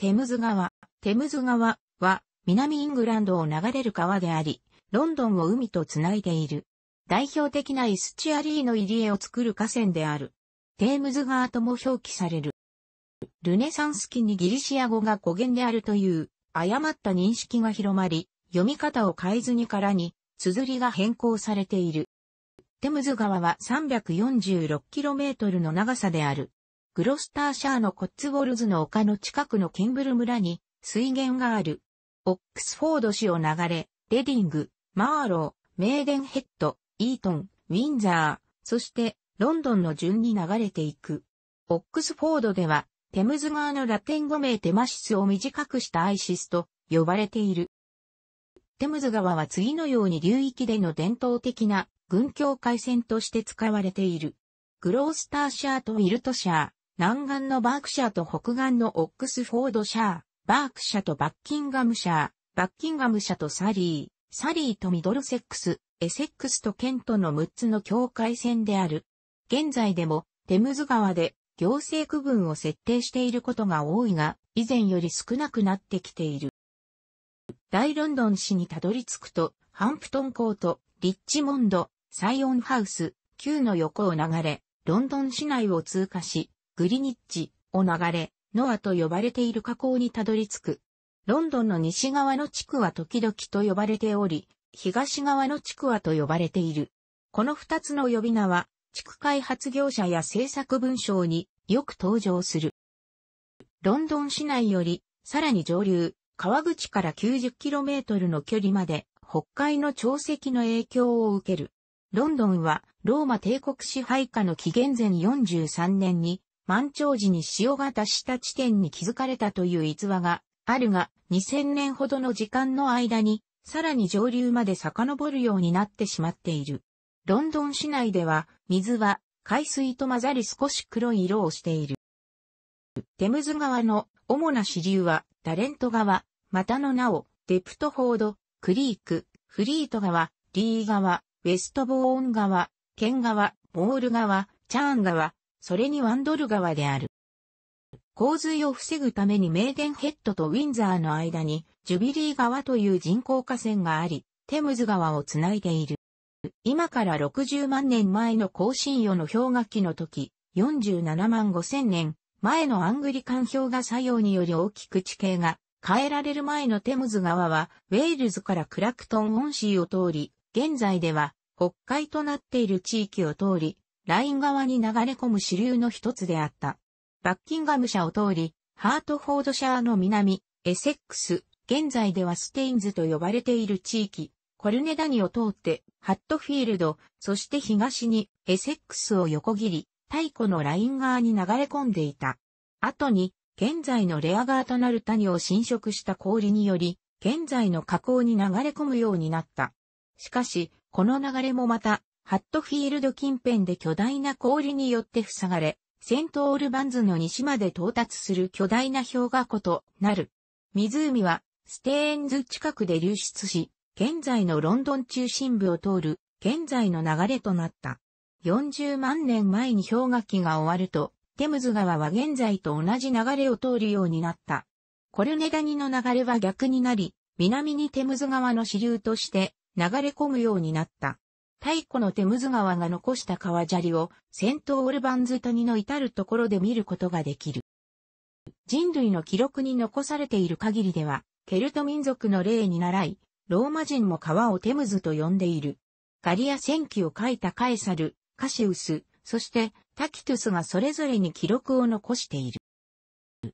テムズ川。テムズ川は南イングランドを流れる川であり、ロンドンを海とつないでいる。代表的なイスチアリーの入り江を作る河川である。テームズ川とも表記される。ルネサンス期にギリシア語が語源であるという誤った認識が広まり、読み方を変えずにからに、綴りが変更されている。テムズ川は 346km の長さである。グロスターシャーのコッツウォルズの丘の近くのキンブル村に水源がある。オックスフォード市を流れ、レディング、マーロー、メーデンヘッド、イートン、ウィンザー、そしてロンドンの順に流れていく。オックスフォードでは、テムズ川のラテン語名テマシスを短くしたアイシスと呼ばれている。テムズ川は次のように流域での伝統的な軍協海戦として使われている。グロースターシャーとウィルトシャー、南岸のバークシャーと北岸のオックスフォードシャー、バークシャーとバッキンガムシャー、バッキンガムシャーとサリー、サリーとミドルセックス、エセックスとケントの6つの境界線である。現在でも、テムズ川で行政区分を設定していることが多いが、以前より少なくなってきている。大ロンドン市にたどり着くと、ハンプトンコート、リッチモンド、サイオンハウス、旧の横を流れ、ロンドン市内を通過し、グリニッジを流れ、ノアと呼ばれている河口にたどり着く。ロンドンの西側の地区は時々と呼ばれており、東側の地区はと呼ばれている。この二つの呼び名は、地区開発業者や政策文章によく登場する。ロンドン市内より、さらに上流、川口から 90km の距離まで、北海の潮汐の影響を受ける。ロンドンは、ローマ帝国支配下の紀元前43年に、満潮時に潮が達した地点に気づかれたという逸話があるが、2000年ほどの時間の間に、さらに上流まで遡るようになってしまっている。ロンドン市内では、水は海水と混ざり少し黒い色をしている。テムズ川の主な支流は、ダレント川、またの名を、デプトフォード、クリーク、フリート川、リー川、ウェストボーン川、ケン川、モール川、チャーン川、それにワンドル川である。洪水を防ぐためにメーデンヘッドとウィンザーの間にジュビリー川という人工河川があり、テムズ川をつないでいる。今から60万年前の更新予の氷河期の時、47万5千年前のアングリカン氷河作用により大きく地形が変えられる前のテムズ川は、ウェールズからクラクトンオンシーを通り、現在では北海となっている地域を通り、ライン側に流れ込む支流の一つであった。バッキンガム社を通り、ハートフォードシャーの南、エセックス、現在ではステインズと呼ばれている地域、コルネダニを通って、ハットフィールド、そして東にエセックスを横切り、太古のライン側に流れ込んでいた。後に、現在のレア側となる谷を侵食した氷により、現在の河口に流れ込むようになった。しかし、この流れもまた、ハットフィールド近辺で巨大な氷によって塞がれ、セントオールバンズの西まで到達する巨大な氷河湖となる。湖はステーンズ近くで流出し、現在のロンドン中心部を通る現在の流れとなった。40万年前に氷河期が終わると、テムズ川は現在と同じ流れを通るようになった。コルネダニの流れは逆になり、南にテムズ川の支流として流れ込むようになった。太古のテムズ川が残した川砂利をセントオールバンズ谷の至るところで見ることができる。人類の記録に残されている限りでは、ケルト民族の例に倣い、ローマ人も川をテムズと呼んでいる。ガリア戦記を書いたカエサル、カシウス、そしてタキトゥスがそれぞれに記録を残している。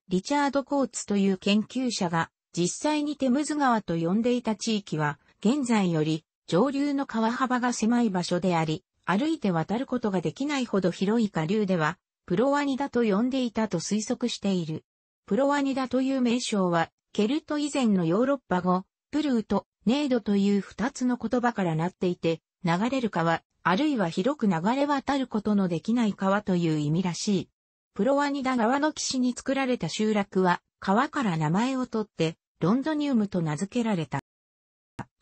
リチャード・コーツという研究者が実際にテムズ川と呼んでいた地域は現在より上流の川幅が狭い場所であり、歩いて渡ることができないほど広い下流では、プロワニダと呼んでいたと推測している。プロワニダという名称は、ケルト以前のヨーロッパ語、プルーとネードという二つの言葉からなっていて、流れる川、あるいは広く流れ渡ることのできない川という意味らしい。プロワニダ川の岸に作られた集落は、川から名前を取って、ロンドニウムと名付けられた。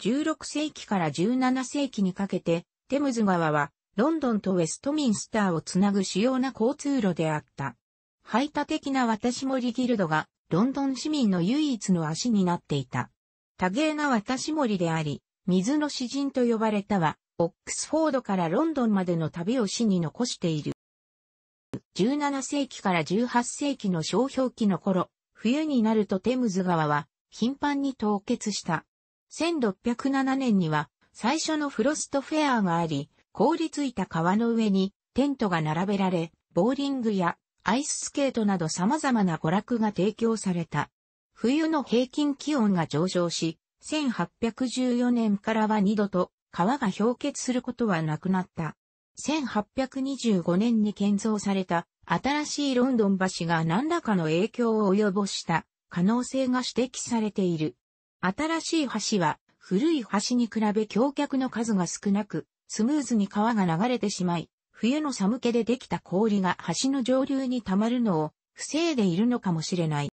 16世紀から17世紀にかけて、テムズ川はロンドンとウェストミンスターをつなぐ主要な交通路であった。排他的な渡し森ギルドがロンドン市民の唯一の足になっていた。多芸な渡し森であり、水の詩人と呼ばれたは、オックスフォードからロンドンまでの旅を死に残している。17世紀から18世紀の商標期の頃、冬になるとテムズ川は頻繁に凍結した。1607年には最初のフロストフェアがあり、凍りついた川の上にテントが並べられ、ボーリングやアイススケートなど様々な娯楽が提供された。冬の平均気温が上昇し、1814年からは2度と川が氷結することはなくなった。1825年に建造された新しいロンドン橋が何らかの影響を及ぼした可能性が指摘されている。新しい橋は古い橋に比べ橋脚の数が少なく、スムーズに川が流れてしまい、冬の寒気でできた氷が橋の上流に溜まるのを防いでいるのかもしれない。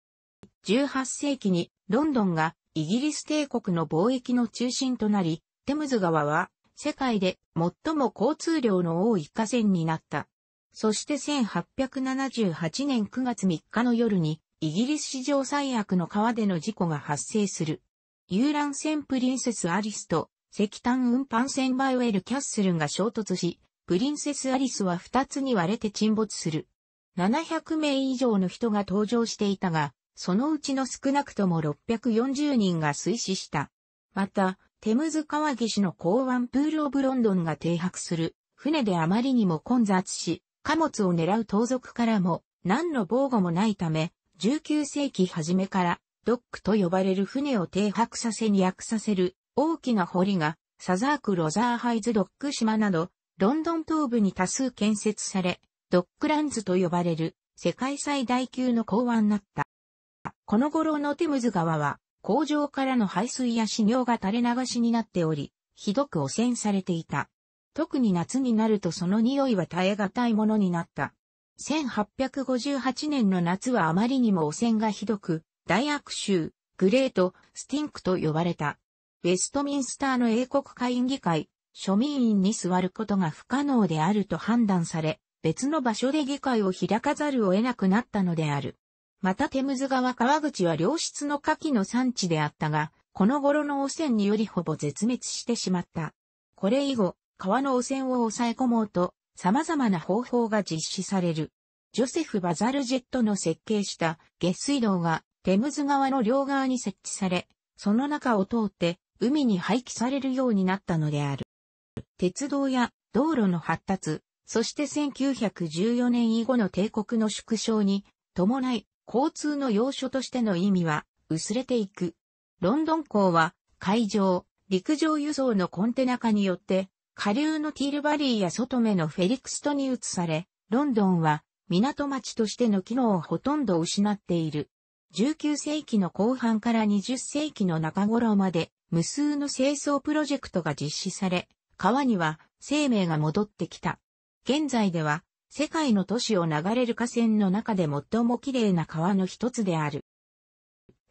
18世紀にロンドンがイギリス帝国の貿易の中心となり、テムズ川は世界で最も交通量の多い河川になった。そして1878年9月3日の夜にイギリス史上最悪の川での事故が発生する。遊覧船プリンセスアリスと石炭運搬船バイウェルキャッスルが衝突し、プリンセスアリスは二つに割れて沈没する。700名以上の人が搭乗していたが、そのうちの少なくとも640人が水死した。また、テムズ川岸の港湾プールオブロンドンが停泊する、船であまりにも混雑し、貨物を狙う盗賊からも、何の防護もないため、19世紀初めからドックと呼ばれる船を停泊させに訳させる大きな堀がサザーク・ロザーハイズ・ドック島などロンドン東部に多数建設され、ドックランズと呼ばれる世界最大級の港湾になった。この頃のテムズ川は工場からの排水や死尿が垂れ流しになっており、ひどく汚染されていた。特に夏になるとその匂いは耐え難いものになった。1858年の夏はあまりにも汚染がひどく、大悪臭、グレート、スティンクと呼ばれた。ウェストミンスターの英国会議会、庶民院に座ることが不可能であると判断され、別の場所で議会を開かざるを得なくなったのである。またテムズ川川口は良質の牡蠣の産地であったが、この頃の汚染によりほぼ絶滅してしまった。これ以後、川の汚染を抑え込もうと、様々な方法が実施される。ジョセフ・バザルジェットの設計した下水道がテムズ川の両側に設置され、その中を通って海に廃棄されるようになったのである。鉄道や道路の発達、そして1914年以後の帝国の縮小に伴い交通の要所としての意味は薄れていく。ロンドン港は海上、陸上輸送のコンテナ化によって下流のティールバリーや外目のフェリクストに移され、ロンドンは港町としての機能をほとんど失っている。19世紀の後半から20世紀の中頃まで無数の清掃プロジェクトが実施され、川には生命が戻ってきた。現在では世界の都市を流れる河川の中で最も綺麗な川の一つである。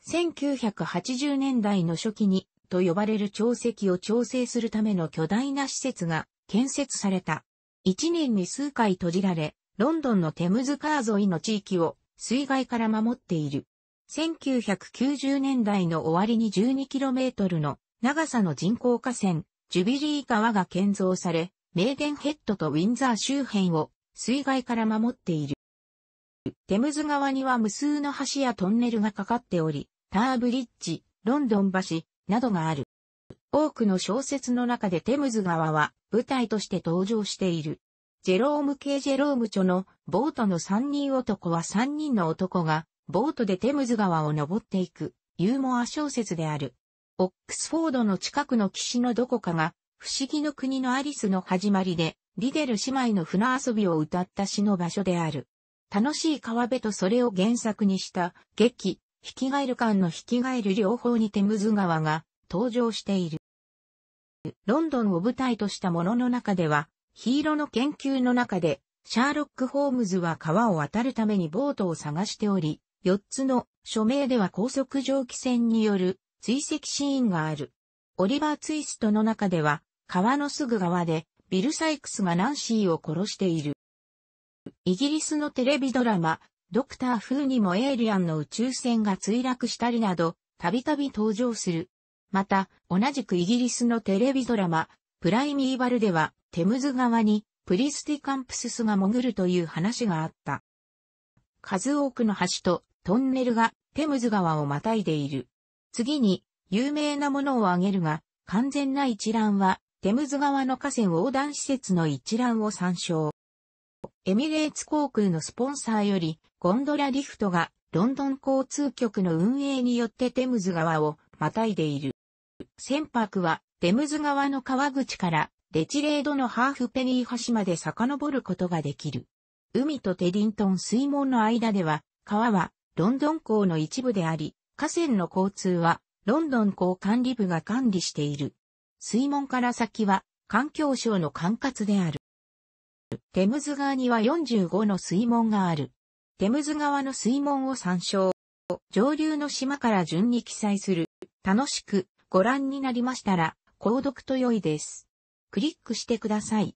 1980年代の初期にと呼ばれる潮汐を調整するための巨大な施設が建設された。一年に数回閉じられ、ロンドンのテムズ川沿いの地域を水害から守っている。1990年代の終わりに 12km の長さの人工河川、ジュビリー川が建造され、メーデンヘッドとウィンザー周辺を水害から守っている。テムズ川には無数の橋やトンネルがかかっており、ターブリッジ、ロンドン橋などがある。多くの小説の中でテムズ川は舞台として登場している。ジェローム・系ジェローム著のボートの三人男は三人の男がボートでテムズ川を登っていく、ユーモア小説である。オックスフォードの近くの岸のどこかが、不思議の国のアリスの始まりで、リデル姉妹の船遊びを歌った詩の場所である。楽しい川辺とそれを原作にした劇、ヒキガエルのヒキガエル両方にテムズ川が登場している。ロンドンを舞台としたものの中では、ヒーローの研究の中で、シャーロック・ホームズは川を渡るためにボートを探しており、4つの署名では高速蒸気船による追跡シーンがある。オリバー・ツイストの中では、川のすぐ側で、ビル・サイクスがナンシーを殺している。イギリスのテレビドラマ、ドクター・フーにもエイリアンの宇宙船が墜落したりなど、たびたび登場する。また、同じくイギリスのテレビドラマ、プライミーバルでは、テムズ川に、プリスティカンプススが潜るという話があった。数多くの橋とトンネルがテムズ川をまたいでいる。次に、有名なものを挙げるが、完全な一覧は、テムズ川の河川横断施設の一覧を参照。エミレーツ航空のスポンサーより、ゴンドラリフトが、ロンドン交通局の運営によってテムズ川をまたいでいる。船舶は、テムズ川の川口から、レチレードのハーフペニー橋まで遡ることができる。海とテディントン水門の間では、川はロンドン港の一部であり、河川の交通はロンドン港管理部が管理している。水門から先は環境省の管轄である。テムズ川には45の水門がある。テムズ川の水門を参照。上流の島から順に記載する。楽しくご覧になりましたら、購読と良いです。クリックしてください。